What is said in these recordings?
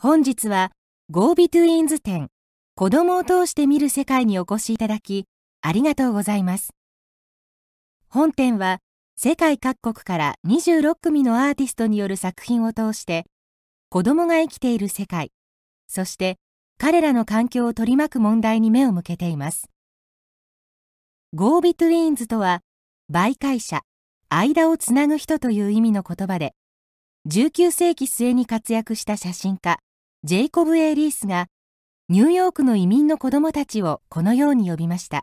本日は Go Betweens 展子供を通して見る世界にお越しいただきありがとうございます本展は世界各国から26組のアーティストによる作品を通して子供が生きている世界そして彼らの環境を取り巻く問題に目を向けています Go Betweens とは媒介者間をつなぐ人という意味の言葉で19世紀末に活躍した写真家ジェイコブ・エリースがニューヨークの移民の子供たちをこのように呼びました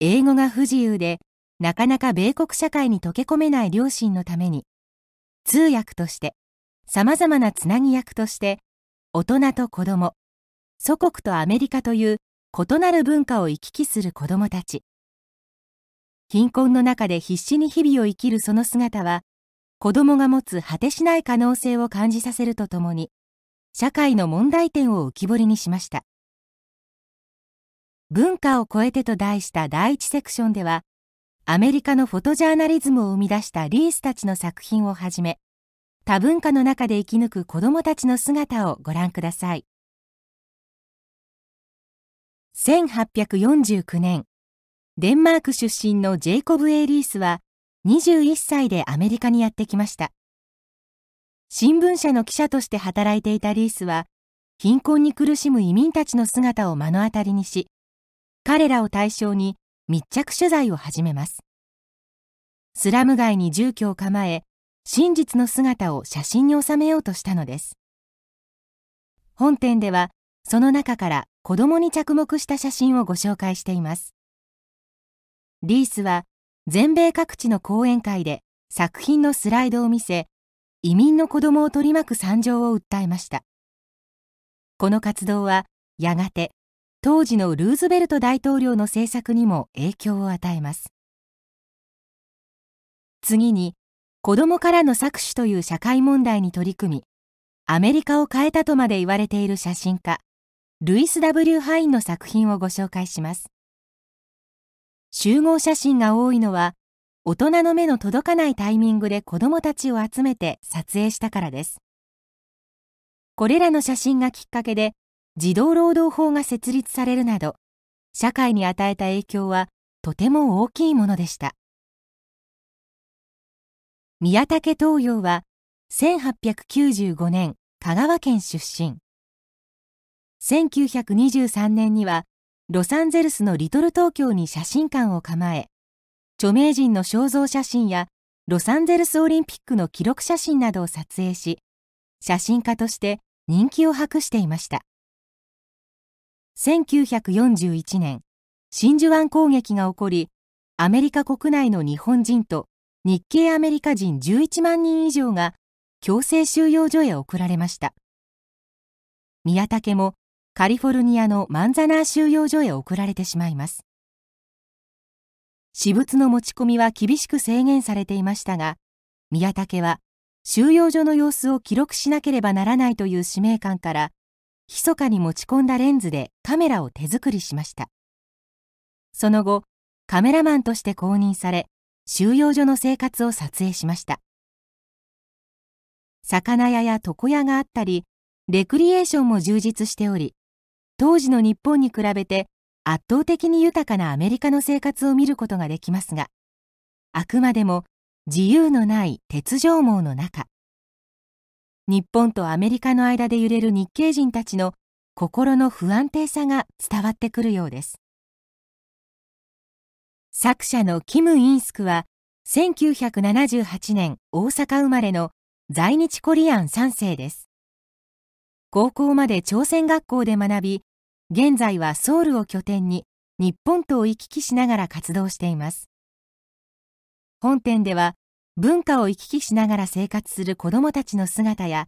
英語が不自由でなかなか米国社会に溶け込めない両親のために通訳としてさまざまなつなぎ役として大人と子供祖国とアメリカという異なる文化を行き来する子供たち貧困の中で必死に日々を生きるその姿は子供が持つ果てしない可能性を感じさせるとともに社会の問題点を浮き彫りにしました文化を超えてと題した第一セクションではアメリカのフォトジャーナリズムを生み出したリースたちの作品をはじめ多文化の中で生き抜く子どもたちの姿をご覧ください1849年デンマーク出身のジェイコブ・エイリースは21歳でアメリカにやってきました新聞社の記者として働いていたリースは、貧困に苦しむ移民たちの姿を目の当たりにし、彼らを対象に密着取材を始めます。スラム街に住居を構え、真実の姿を写真に収めようとしたのです。本店では、その中から子供に着目した写真をご紹介しています。リースは、全米各地の講演会で作品のスライドを見せ、移民の子供を取り巻く惨状を訴えましたこの活動はやがて当時のルーズベルト大統領の政策にも影響を与えます次に子供からの搾取という社会問題に取り組みアメリカを変えたとまで言われている写真家ルイス・ W・ ハインの作品をご紹介します集合写真が多いのは大人の目の届かないタイミングで子供たちを集めて撮影したからです。これらの写真がきっかけで児童労働法が設立されるなど、社会に与えた影響はとても大きいものでした。宮武東洋は1895年香川県出身。1923年にはロサンゼルスのリトル東京に写真館を構え、著名人の肖像写真やロサンゼルスオリンピックの記録写真などを撮影し写真家として人気を博していました1941年真珠湾攻撃が起こりアメリカ国内の日本人と日系アメリカ人11万人以上が強制収容所へ送られました宮武もカリフォルニアのマンザナー収容所へ送られてしまいます私物の持ち込みは厳しく制限されていましたが宮武は収容所の様子を記録しなければならないという使命感から密かに持ち込んだレンズでカメラを手作りしましたその後カメラマンとして公認され収容所の生活を撮影しました魚屋や床屋があったりレクリエーションも充実しており当時の日本に比べて圧倒的に豊かなアメリカの生活を見ることができますがあくまでも自由のない鉄条網の中日本とアメリカの間で揺れる日系人たちの心の不安定さが伝わってくるようです作者のキム・インスクは1978年大阪生まれの在日コリアン3世です高校まで朝鮮学校で学び現在はソウルを拠点に日本と行き来しながら活動しています本店では文化を行き来しながら生活する子どもたちの姿や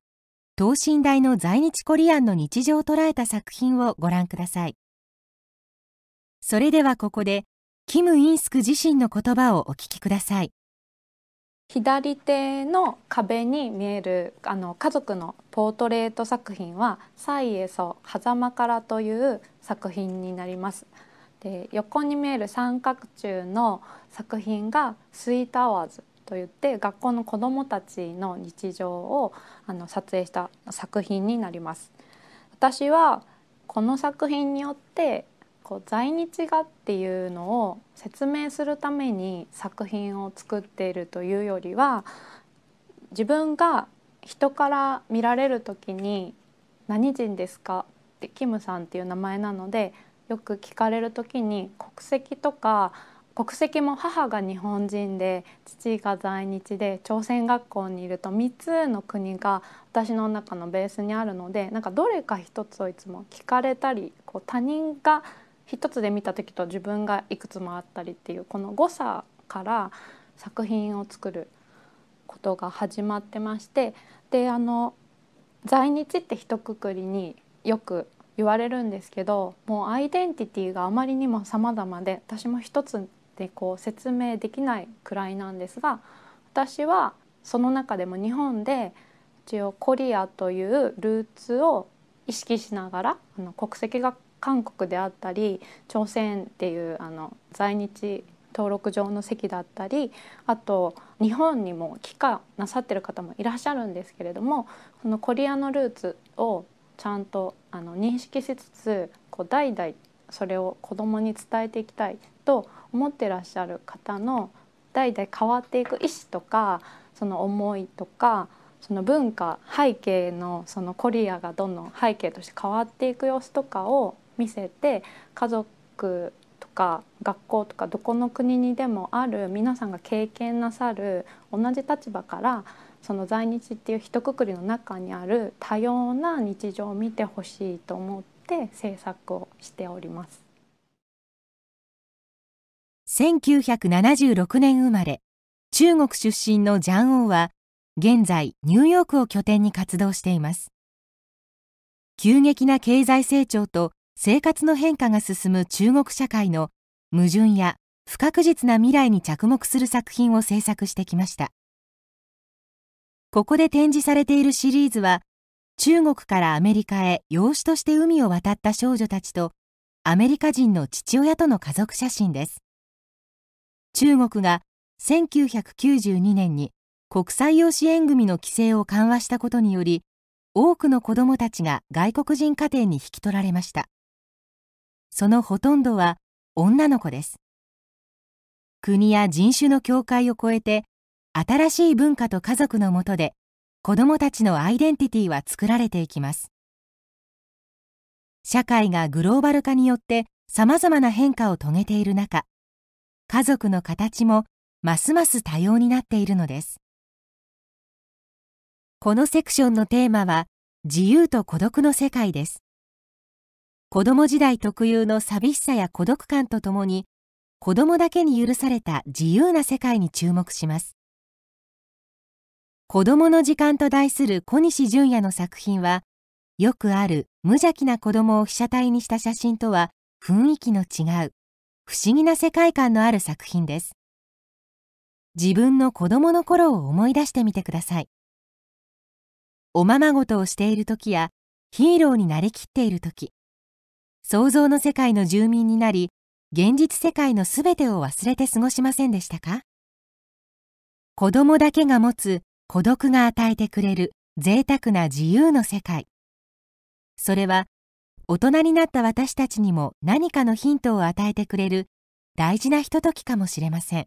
等身大の在日コリアンの日常を捉えた作品をご覧くださいそれではここでキム・インスク自身の言葉をお聞きください左手の壁に見えるあの家族のポートレート作品は「サ蔡英祖狭間から」という作品になります。で横に見える三角柱の作品が「スイートアワーズ」と言って学校の子どもたちの日常をあの撮影した作品になります。私はこの作品によってこう在日画っていうのを説明するために作品を作っているというよりは自分が人から見られる時に「何人ですか?」ってキムさんっていう名前なのでよく聞かれる時に国籍とか国籍も母が日本人で父が在日で朝鮮学校にいると3つの国が私の中のベースにあるのでなんかどれか一つをいつも聞かれたりこう他人が一つで見た時と自分がいくつもあったりっていうこの誤差から作品を作ることが始まってましてであの在日って一括りによく言われるんですけどもうアイデンティティがあまりにも様々で私も一つでこう説明できないくらいなんですが私はその中でも日本で一応コリアというルーツを意識しながらあの国籍学韓国であったり朝鮮っていうあの在日登録上の席だったりあと日本にも帰化なさってる方もいらっしゃるんですけれどもこのコリアのルーツをちゃんとあの認識しつつこう代々それを子供に伝えていきたいと思ってらっしゃる方の代々変わっていく意思とかその思いとかその文化背景のそのコリアがどんどん背景として変わっていく様子とかを見せて家族とか学校とかどこの国にでもある皆さんが経験なさる同じ立場からその在日っていう一括りの中にある多様な日常を見てほしいと思って制作をしております。1976年生まれ中国出身のジャン・オウは現在ニューヨークを拠点に活動しています急激な経済成長と生活の変化が進む中国社会の矛盾や不確実な未来に着目する作品を制作してきましたここで展示されているシリーズは中国からアメリカへ養子として海を渡った少女たちとアメリカ人の父親との家族写真です中国が1992年に国際養子縁組の規制を緩和したことにより多くの子供たちが外国人家庭に引き取られましたそのほとんどは女の子です国や人種の境界を超えて新しい文化と家族のもとで子どもたちのアイデンティティは作られていきます社会がグローバル化によってさまざまな変化を遂げている中家族の形もますます多様になっているのですこのセクションのテーマは自由と孤独の世界です子供時代特有の寂しさや孤独感とともに子供だけに許された自由な世界に注目します子供の時間と題する小西純也の作品はよくある無邪気な子供を被写体にした写真とは雰囲気の違う不思議な世界観のある作品です自分の子供の頃を思い出してみてくださいおままごとをしている時やヒーローになりきっている時想像の世界の住民になり現実世界のすべてを忘れて過ごしませんでしたか子供だけが持つ孤独が与えてくれる贅沢な自由の世界それは大人になった私たちにも何かのヒントを与えてくれる大事なひとときかもしれません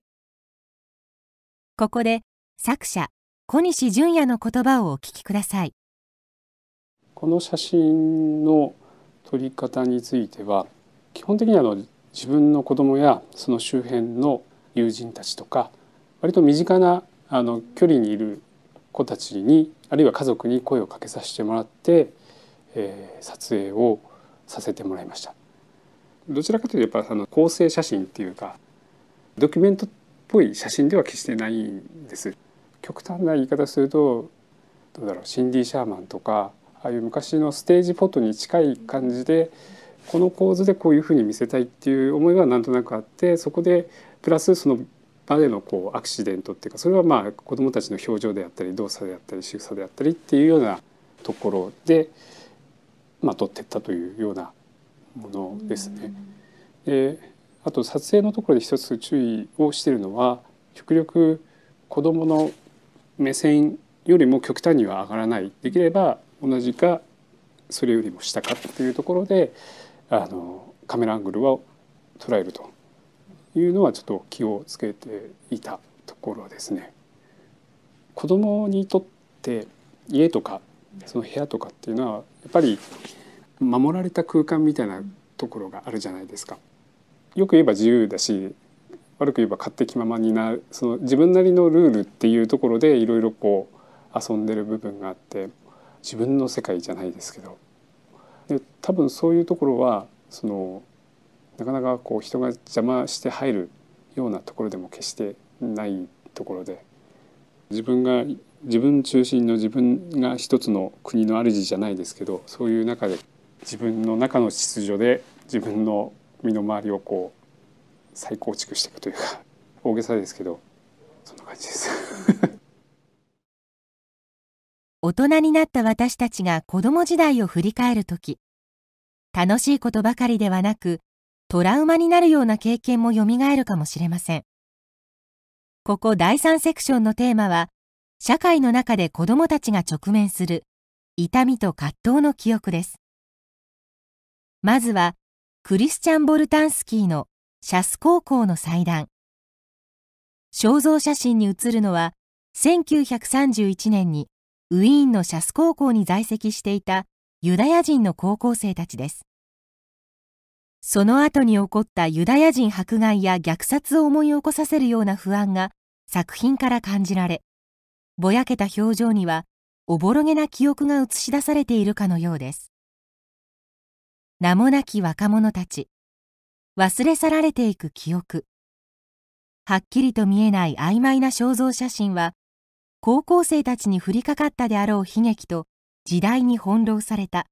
ここで作者小西純也の言葉をお聞きくださいこの写真の取り方については基本的にあの自分の子供やその周辺の友人たちとか割と身近なあの距離にいる子たちにあるいは家族に声をかけさせてもらって、えー、撮影をさせてもらいました。どちらかというとやっぱあの構成写真っていうかドキュメントっぽい写真では決してないんです。極端な言い方するとどうだろうシンディ・シャーマンとかああいう昔のステージフォトに近い感じでこの構図でこういうふうに見せたいっていう思いはなんとなくあってそこでプラスその場でのこうアクシデントっていうかそれはまあ子どもたちの表情であったり動作であったり仕草であったりっていうようなところで、まあ、撮ってったというようなものですね。であと撮影のところで一つ注意をしてるのは極力子どもの目線よりも極端には上がらないできれば同じかそれよりも下かっていうところであのカメラアングルは捉えるというのはちょっと気をつけていたところですね。子供にとって家とかその部屋とかっていうのはやっぱり守られた空間みたいなところがあるじゃないですか。よく言えば自由だし悪く言えば勝手気ままになるその自分なりのルールっていうところでいろいろこう遊んでる部分があって自分の世界じゃないですけどで多分そういうところはそのなかなかこう人が邪魔して入るようなところでも決してないところで自分が自分中心の自分が一つの国の主じゃないですけどそういう中で自分の中の秩序で自分の身の回りをこう再構築していくというか大げさですけどそんな感じです大人になった私たちが子供時代を振り返るとき、楽しいことばかりではなく、トラウマになるような経験も蘇るかもしれません。ここ第3セクションのテーマは、社会の中で子供たちが直面する、痛みと葛藤の記憶です。まずは、クリスチャン・ボルタンスキーのシャス高校の祭壇。肖像写真に写るのは、1931年にウィーンのシャス高校に在籍していたユダヤ人の高校生たちです。その後に起こったユダヤ人迫害や虐殺を思い起こさせるような不安が作品から感じられ、ぼやけた表情にはおぼろげな記憶が映し出されているかのようです。名もなき若者たち、忘れ去られていく記憶。はっきりと見えない曖昧な肖像写真は、高校生たちに降りかかったであろう悲劇と時代に翻弄された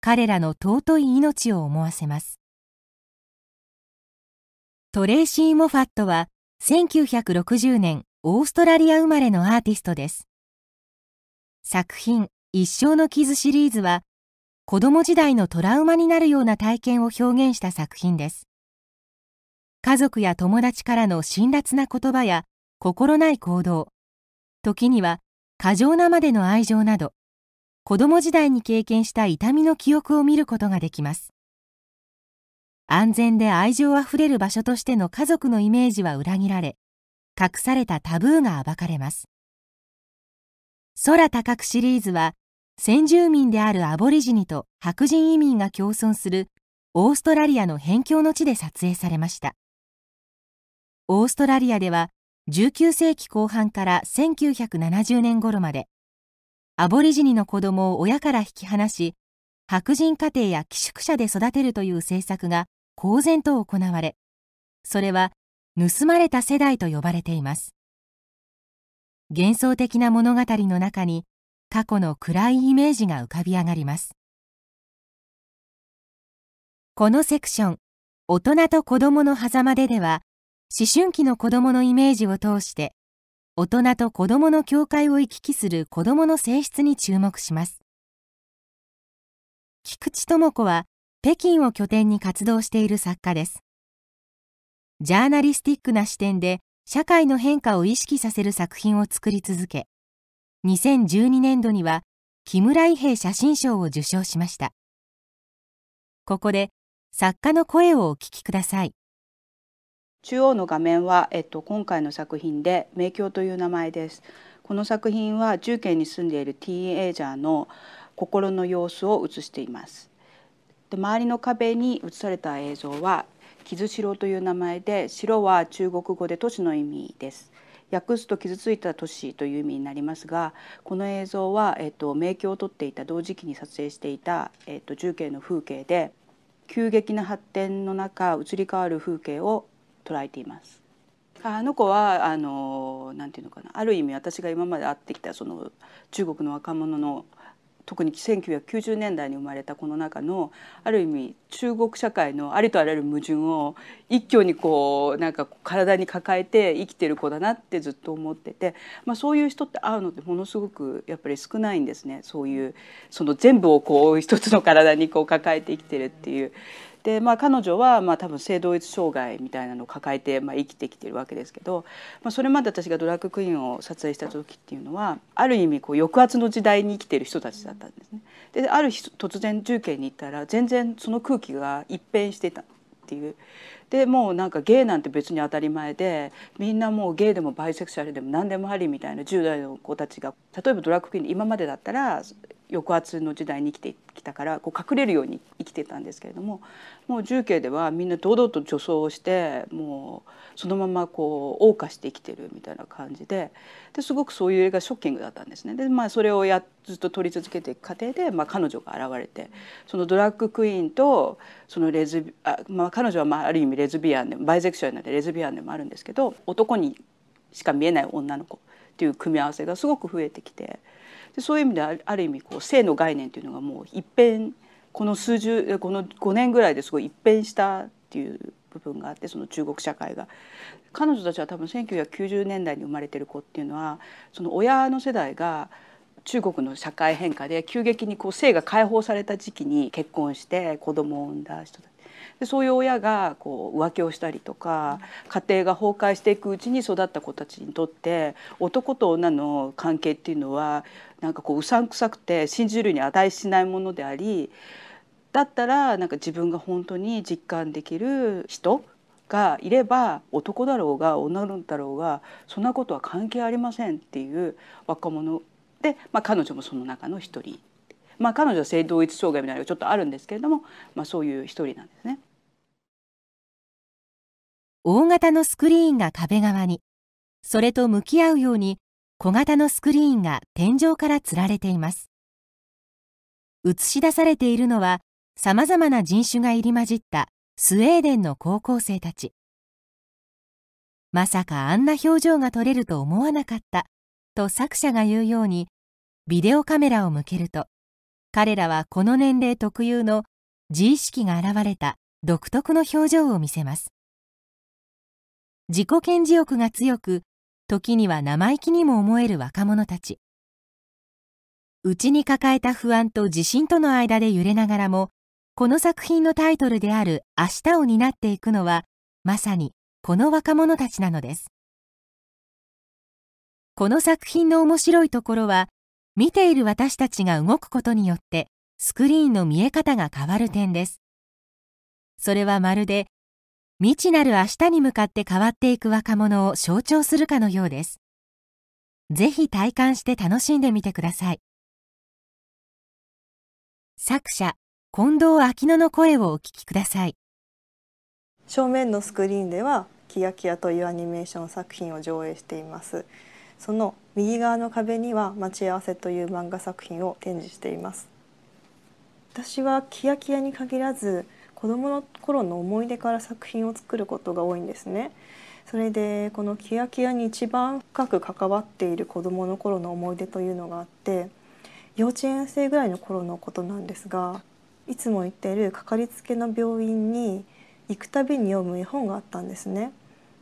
彼らの尊い命を思わせますトレーシー・モファットは1960年オーストラリア生まれのアーティストです作品「一生の傷」シリーズは子供時代のトラウマになるような体験を表現した作品です家族や友達からの辛辣な言葉や心ない行動時には過剰なまでの愛情など子供時代に経験した痛みの記憶を見ることができます安全で愛情あふれる場所としての家族のイメージは裏切られ隠されたタブーが暴かれます空高くシリーズは先住民であるアボリジニと白人移民が共存するオーストラリアの辺境の地で撮影されましたオーストラリアでは19世紀後半から1970年頃までアボリジニの子供を親から引き離し白人家庭や寄宿舎で育てるという政策が公然と行われそれは盗まれた世代と呼ばれています幻想的な物語の中に過去の暗いイメージが浮かび上がりますこのセクション大人と子供の狭間ででは思春期の子どものイメージを通して大人と子どもの境界を行き来する子どもの性質に注目します菊池智子は北京を拠点に活動している作家ですジャーナリスティックな視点で社会の変化を意識させる作品を作り続け2012年度には木村伊兵写真賞を受賞しましたここで作家の声をお聞きください中央の画面は、えっと、今回の作品で「名鏡」という名前です。この作品は重慶に住んでいるティーンエイジャーの心の様子を映しています。で周りの壁に映された映像は「傷城」という名前で城は中国語で都市の意味です。訳すと傷ついた都市という意味になりますがこの映像は、えっと、名鏡を撮っていた同時期に撮影していた、えっと、重慶の風景で急激な発展の中移り変わる風景を捉えています。あの子はあのなんていうのかなある意味私が今まで会ってきたその中国の若者の特に1990年代に生まれたこの中のある意味中国社会のありとあらゆる矛盾を一挙にこうなんか体に抱えて生きてる子だなってずっと思ってて、まあ、そういう人って会うのってものすごくやっぱり少ないんですねそういうその全部をこう一つの体にこう抱えて生きてるっていうで、まあ、彼女はまあ多分性同一障害みたいなのを抱えてまあ生きてきてるわけですけど、まあ、それまで私がドラッグクイーンを撮影した時っていうのはある意味こう抑圧の時代に生きてる人たちだったんですね。である日突然重慶に行ったら全然その空気が一変してたっていう。でもうなんかゲイなんて別に当たり前でみんなもうゲイでもバイセクシャルでも何でもありみたいな10代の子たちが例えばドラッグクイーン今までだったら抑圧の時代に生きてきたからこう隠れるように生きてたんですけれどももう重慶ではみんな堂々と女装をしてもうそのままこう謳歌して生きてるみたいな感じでですごくそういう映画ショッキングだったんですね。でまあ、それをやずっと撮り続けていく過程で、まあ、彼女が現れてそのドラッグクイーンとそのレズビあ、まあ、彼女はまあある意味レズビアンでバイゼクシュアルなのでレズビアンでもあるんですけど男にしか見えない女の子っていう組み合わせがすごく増えてきて。でそういう意味である意味こう性の概念というのがもう一変この数十この5年ぐらいですごい一変したっていう部分があってその中国社会が。彼女たちは多分1990年代に生まれてる子っていうのはその親の世代が中国の社会変化で急激にこう性が解放された時期に結婚して子供を産んだ人たちでそういう親がこう浮気をしたりとか家庭が崩壊していくうちに育った子たちにとって男と女の関係っていうのはなんかこううさんくさくて信じるに値しないものでありだったらなんか自分が本当に実感できる人がいれば男だろうが女だろうがそんなことは関係ありませんっていう若者で、まあ、彼女もその中の一人、まあ、彼女は性同一障害みたいなのがちょっとあるんですけれども、まあ、そういう一人なんですね。大型のスクリーンが壁側に、それと向き合うように小型のスクリーンが天井から吊られています。映し出されているのは、様々な人種が入り混じったスウェーデンの高校生たち。まさかあんな表情が撮れると思わなかったと作者が言うようにビデオカメラを向けると彼らはこの年齢特有の自意識が現れた独特の表情を見せます自己顕示欲が強く時には生意気にも思える若者たち内に抱えた不安と自信との間で揺れながらもこの作品のタイトルである「明日を担っていく」のはまさにこの若者たちなのですこの作品の面白いところは見ている私たちが動くことによってスクリーンの見え方が変わる点ですそれはまるで未知なる明日に向かって変わっていく若者を象徴するかのようです。ぜひ体感して楽しんでみてください。作者、近藤秋乃の声をお聞きください。正面のスクリーンでは、キヤキヤというアニメーション作品を上映しています。その右側の壁には待ち合わせという漫画作品を展示しています私はキヤキヤに限らず子供の頃の思い出から作品を作ることが多いんですね。それでこのキヤキヤに一番深く関わっている子供の頃の思い出というのがあって幼稚園生ぐらいの頃のことなんですがいつも行っているかかりつけの病院に行くたびに読む絵本があったんですね。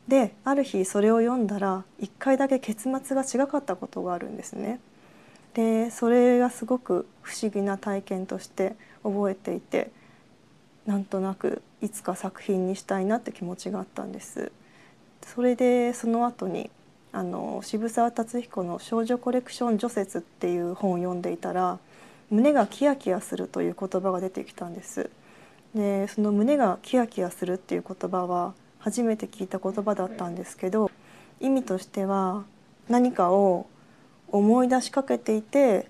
である日それを読んだら1回だけ結末が違かったことがあるんですね。でそれがすごく不思議な体験として覚えていてなんとなくいつか作品にしたいなって気持ちがあったんです。それでその後にあの渋沢達彦の「少女コレクション除雪」っていう本を読んでいたら胸がキヤキヤするという言葉が出てきたんですでその胸がキヤキヤするっていう言葉は初めて聞いた言葉だったんですけど意味としては何かを思い出しかけていて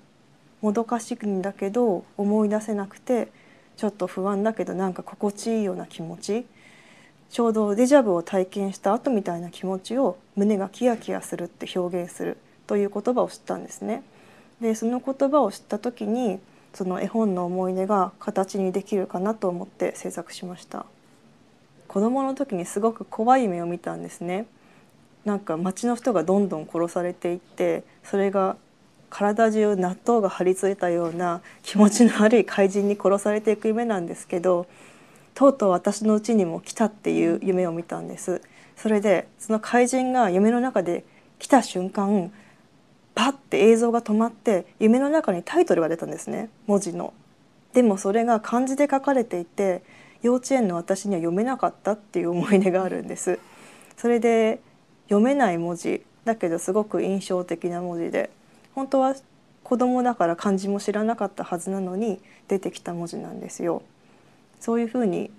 もどかしくんだけど思い出せなくてちょっと不安だけどなんか心地いいような気持ちちょうどデジャブを体験した後みたいな気持ちを胸がキヤキヤするって表現するという言葉を知ったんですね。でその言葉を知った時にその絵本の思い出が形にできるかなと思って制作しました子供の時にすごく怖い夢を見たんですねなんか町の人がどんどん殺されていってそれが体中納豆が張り付いたような気持ちの悪い怪人に殺されていく夢なんですけどとうとう私のうちにも来たっていう夢を見たんですそれでその怪人が夢の中で来た瞬間パッて映像が止まって夢の中にタイトルが出たんですね文字の。でもそれが漢字で書かれていて幼稚園の私には読めなかったっていう思い出があるんです。それで読めない文字だけどすごく印象的な文字で本当は子供だから漢字も知らなかったはずなのに出てきた文字なんですよ。そういうふうに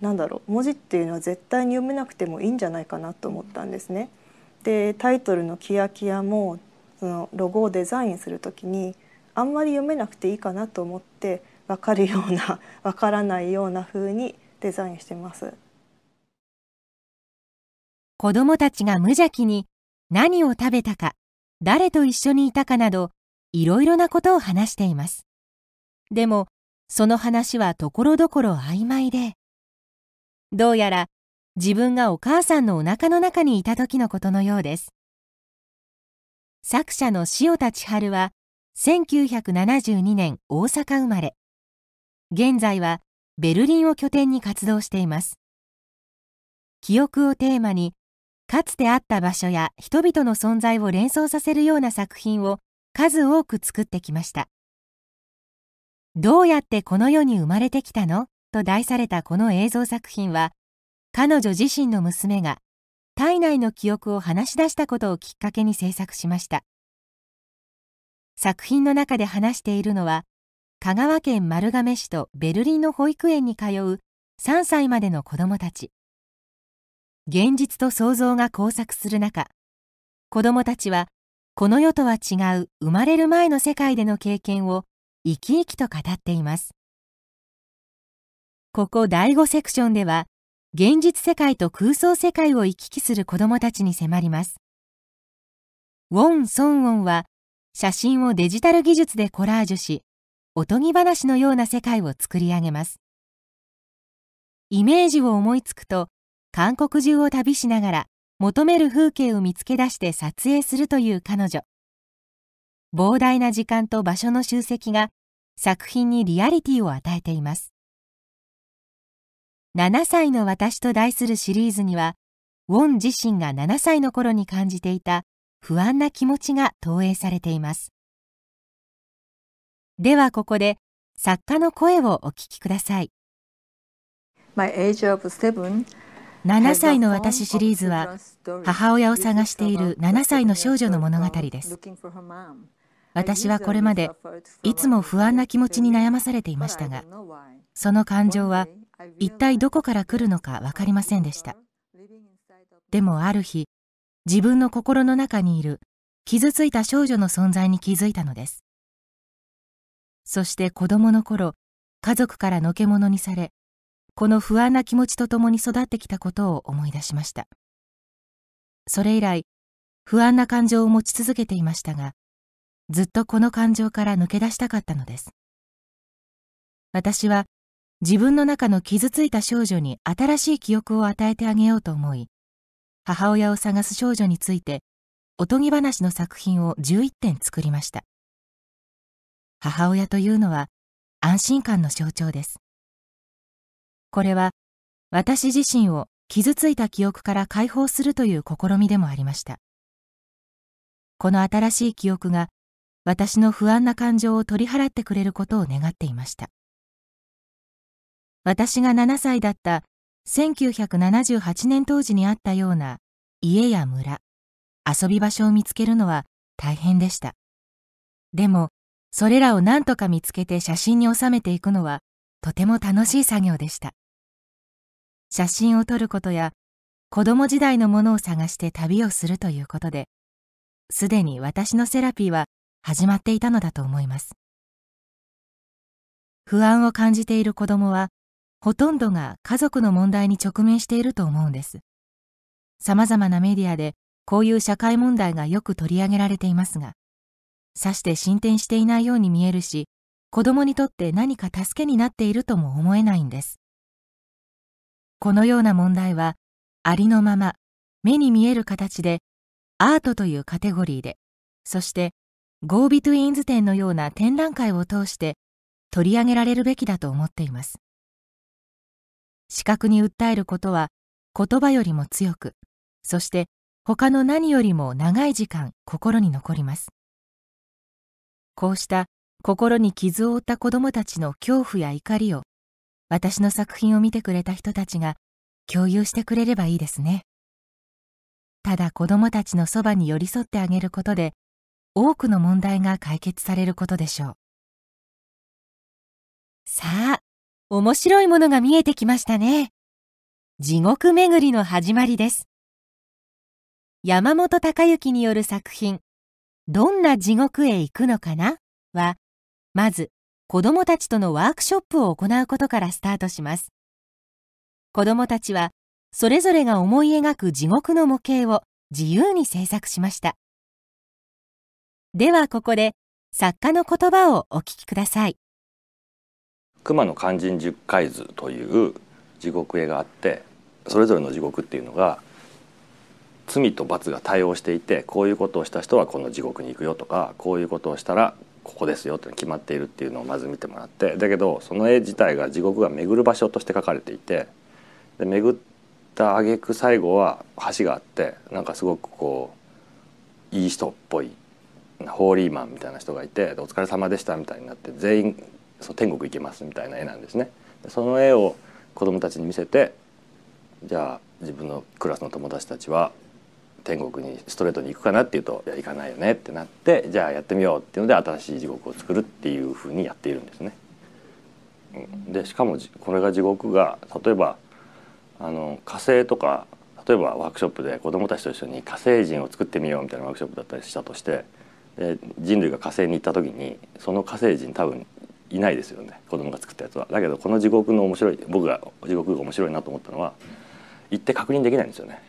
なんだろう文字っていうのは絶対に読めなくてもいいんじゃないかなと思ったんですね。でタイトルの「キヤキヤも」そのロゴをデザインする時にあんまり読めなくていいかなと思ってわかるような わからないような風にデザインしてます。子供もたちが無邪気に何を食べたか誰と一緒にいたかなど、いろいろなことを話しています。でも、その話はところどころ曖昧で、どうやら自分がお母さんのお腹の中にいた時のことのようです。作者の塩田千春は、1972年大阪生まれ。現在はベルリンを拠点に活動しています。記憶をテーマにかつてあった場所や人々の存在を連想させるような作品を数多く作ってきました。どうやってこの世に生まれてきたのと題されたこの映像作品は、彼女自身の娘が体内の記憶を話し出したことをきっかけに制作しました。作品の中で話しているのは、香川県丸亀市とベルリンの保育園に通う3歳までの子供たち。現実と想像が交錯する中子どもたちはこの世とは違う生まれる前の世界での経験を生き生きと語っていますここ第5セクションでは現実世界と空想世界を行き来する子どもたちに迫りますウォン・ソンウォンは写真をデジタル技術でコラージュしおとぎ話のような世界を作り上げますイメージを思いつくと韓国中を旅しながら求める風景を見つけ出して撮影するという彼女膨大な時間と場所の集積が作品にリアリティを与えています7歳の私と題するシリーズにはウォン自身が7歳の頃に感じていた不安な気持ちが投影されていますではここで作家の声をお聞きください My age of seven 7歳の私シリーズは母親を探している7歳の少女の物語です私はこれまでいつも不安な気持ちに悩まされていましたがその感情は一体どこから来るのか分かりませんでしたでもある日自分の心の中にいる傷ついた少女の存在に気づいたのですそして子供の頃家族からのけ者にされこの不安な気持ちとともに育ってきたことを思い出しましたそれ以来不安な感情を持ち続けていましたがずっとこの感情から抜け出したかったのです私は自分の中の傷ついた少女に新しい記憶を与えてあげようと思い母親を探す少女についておとぎ話の作品を11点作りました母親というのは安心感の象徴ですこれは、私自身を傷ついた記憶から解放するという試みでもありました。この新しい記憶が、私の不安な感情を取り払ってくれることを願っていました。私が7歳だった1978年当時にあったような家や村、遊び場所を見つけるのは大変でした。でも、それらを何とか見つけて写真に収めていくのはとても楽しい作業でした。写真を撮ることや子供時代のものを探して旅をするということですでに私のセラピーは始まっていたのだと思います不安を感じている子供はほとんどが家族の問題に直面していると思うんです様々なメディアでこういう社会問題がよく取り上げられていますがさして進展していないように見えるし子供にとって何か助けになっているとも思えないんですこのような問題はありのまま目に見える形でアートというカテゴリーでそしてゴービトゥインズ展のような展覧会を通して取り上げられるべきだと思っています視覚に訴えることは言葉よりも強くそして他の何よりも長い時間心に残りますこうした心に傷を負った子どもたちの恐怖や怒りを私の作品を見てくれた人たちが共有してくれればいいですね。ただ子どもたちのそばに寄り添ってあげることで多くの問題が解決されることでしょう。さあ、面白いものが見えてきましたね。地獄巡りの始まりです。山本隆之による作品、どんな地獄へ行くのかなは、まず子供たちとのワークショップを行うことからスタートします子供たちはそれぞれが思い描く地獄の模型を自由に制作しましたではここで作家の言葉をお聞きください熊野勧進十海図という地獄絵があってそれぞれの地獄っていうのが罪と罰が対応していてこういうことをした人はこの地獄に行くよとかこういうことをしたらここですよって決まっているっていうのをまず見てもらってだけどその絵自体が地獄が巡る場所として書かれていてで巡った挙句最後は橋があってなんかすごくこういい人っぽいホーリーマンみたいな人がいて「お疲れ様でした」みたいになって全員そ天国行きますみたいな絵なんですね。その絵を子どもたちに見せてじゃあ自分のクラスの友達たちは天国にストレートに行くかなっていうといや行かないよねってなってじゃあやってみようっていうので新しい地獄を作るっていうふうにやっているんですね。でしかもこれが地獄が例えばあの火星とか例えばワークショップで子どもたちと一緒に火星人を作ってみようみたいなワークショップだったりしたとして人類が火星に行った時にその火星人多分いないですよね子どもが作ったやつは。だけどこの地獄の面白い僕が地獄が面白いなと思ったのは行って確認できないんですよね。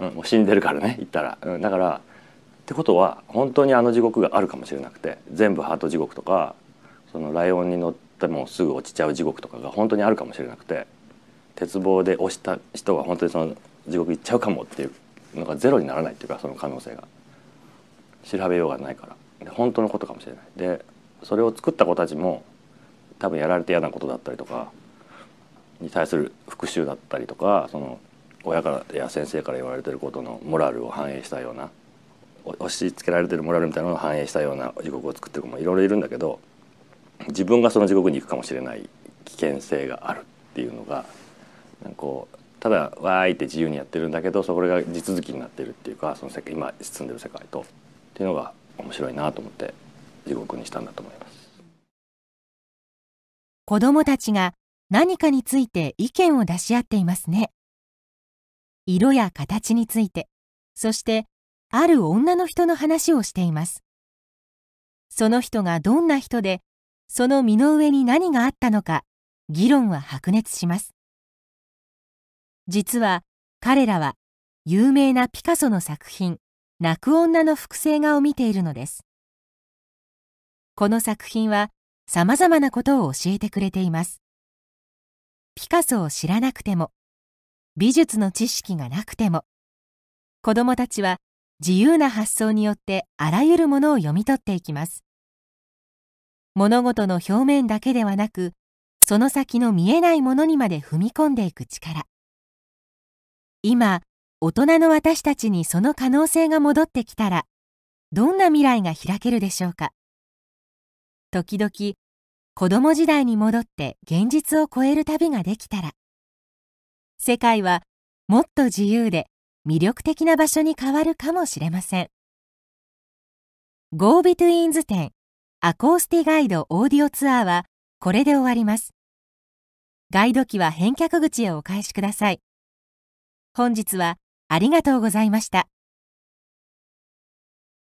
うん、もう死んでるからね行ったら、うん、だからってことは本当にあの地獄があるかもしれなくて全部ハート地獄とかそのライオンに乗ってもすぐ落ちちゃう地獄とかが本当にあるかもしれなくて鉄棒で押した人は本当にその地獄行っちゃうかもっていうのがゼロにならないっていうかその可能性が調べようがないからで本当のことかもしれないでそれを作った子たちも多分やられて嫌なことだったりとかに対する復讐だったりとかその親からや先生から言われてることのモラルを反映したような押し付けられてるモラルみたいなのを反映したような地獄を作ってる子もいろいろいるんだけど自分がその地獄に行くかもしれない危険性があるっていうのがなんかこうただわーいって自由にやってるんだけどそれが地続きになってるっていうかその世界今進んでる世界とっていうのが面白いなと思って地獄にしたんだと思います。子どもたちが何かについて意見を出し合っていますね。色や形についてそしてある女の人の話をしていますその人がどんな人でその身の上に何があったのか議論は白熱します実は彼らは有名なピカソの作品「泣く女の複製画」を見ているのですこの作品は様々なことを教えてくれていますピカソを知らなくても美術の知識がなくても子どもたちは自由な発想によってあらゆるものを読み取っていきます物事の表面だけではなくその先の見えないものにまで踏み込んでいく力今大人の私たちにその可能性が戻ってきたらどんな未来が開けるでしょうか時々子供時代に戻って現実を超える旅ができたら世界はもっと自由で魅力的な場所に変わるかもしれません。Go Between s 展アコースティガイドオーディオツアーはこれで終わります。ガイド機は返却口へお返しください。本日はありがとうございました。